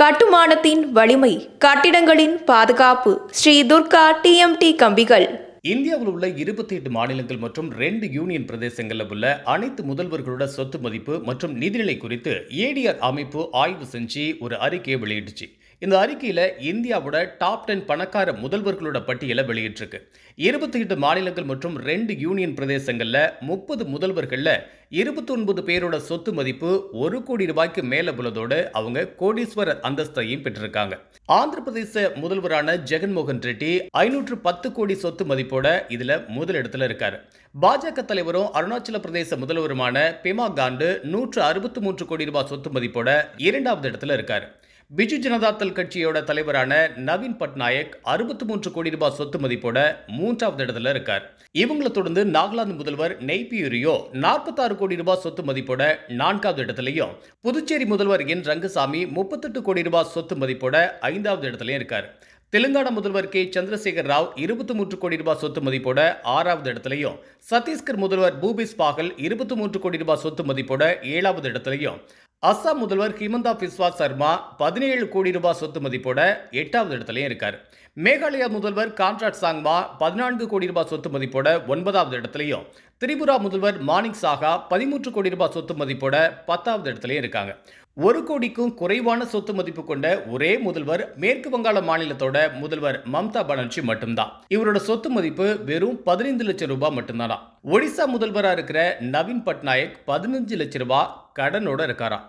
கட்டுமானத்தின் வலிமை கட்டிடங்களின் பாதுகாப்பு ஸ்ரீ துர்கா டிஎம்டி கம்பிகள் இந்தியாவில் உள்ள இருபத்தி எட்டு மாநிலங்கள் மற்றும் ரெண்டு யூனியன் பிரதேசங்களில் உள்ள அனைத்து முதல்வர்களோட சொத்து மதிப்பு மற்றும் நிதிநிலை குறித்து ஏடிஆர் அமைப்பு ஆய்வு செஞ்சு ஒரு அறிக்கையை வெளியிட்டுச்சு இந்த அறிக்கையில் இந்தியாவோட டாப் டென் பணக்கார முதல்வர்களோட பட்டியலை வெளியிட்டிருக்கு இருபத்தி எட்டு மாநிலங்கள் மற்றும் ரெண்டு யூனியன் பிரதேசங்களில் முப்பது முதல்வர்களில் இருபத்தி ஒன்பது பேரோட சொத்து மதிப்பு ஒரு கோடி ரூபாய்க்கு மேலே உள்ளதோடு அவங்க கோடீஸ்வரர் அந்தஸ்தையும் பெற்றிருக்காங்க ஆந்திர பிரதேச முதல்வரான ஜெகன்மோகன் ரெட்டி ஐநூற்று பத்து கோடி சொத்து மதிப்போட இதில் முதலிடத்தில் இருக்கார் பாஜக தலைவரும் அருணாச்சல பிரதேச முதல்வருமான பெமா காண்டு நூற்று அறுபத்தி மூன்று கோடி ரூபாய் சொத்து மதிப்போட இரண்டாவது இடத்துல இருக்காரு பிஜு ஜனதாதள் கட்சியோட தலைவரான நவீன் பட்நாயக் அறுபத்தி மூன்று கோடி ரூபாய் சொத்து மதிப்போட மூன்றாவது இடத்துல இருக்கார் இவங்களை தொடர்ந்து நாகாலாந்து முதல்வர் நெய்பியூரியோ நாற்பத்தாறு கோடி ரூபாய் சொத்து மதிப்போட நான்காவது இடத்துலையும் புதுச்சேரி முதல்வர் என் ரங்கசாமி முப்பத்தெட்டு கோடி ரூபாய் சொத்து மதிப்போட ஐந்தாவது இடத்துலையும் இருக்கார் தெலுங்கானா முதல்வர் கே சந்திரசேகர் ராவ் இருபத்தி மூன்று கோடி ரூபாய் சொத்து மதிப்போட ஆறாவது இடத்துலையும் சத்தீஸ்கர் முதல்வர் பூபிஸ் பாகல் இருபத்தி மூன்று கோடி ரூபாய் சொத்து மதிப்போட ஏழாவது இடத்துலையும் அஸ்ஸாம் முதல்வர் ஹிமந்தா பிஸ்வா சர்மா பதினேழு கோடி ரூபாய் சொத்து மதிப்போட எட்டாவது இடத்துலையும் இருக்கார் மேகாலயா முதல்வர் கான்ராட் சாங்மா பதினான்கு கோடி ரூபாய் சொத்து மதிப்போட ஒன்பதாவது இடத்துலையும் திரிபுரா முதல்வர் மாணிக் சாகா பதிமூன்று கோடி ரூபாய் சொத்து மதிப்போட பத்தாவது இடத்துலையும் இருக்காங்க ஒரு கோடிக்கும் குறைவான சொத்து மதிப்பு கொண்ட ஒரே முதல்வர் மேற்கு வங்காள மாநிலத்தோட முதல்வர் மம்தா பானர்ஜி மட்டும்தான் இவரோட சொத்து மதிப்பு வெறும் பதினைந்து லட்சம் ரூபாய் மட்டும்தானா ஒடிசா முதல்வராக இருக்கிற நவீன் பட்நாயக் பதினஞ்சு லட்சம் ரூபாய் கடனோட இருக்காராம்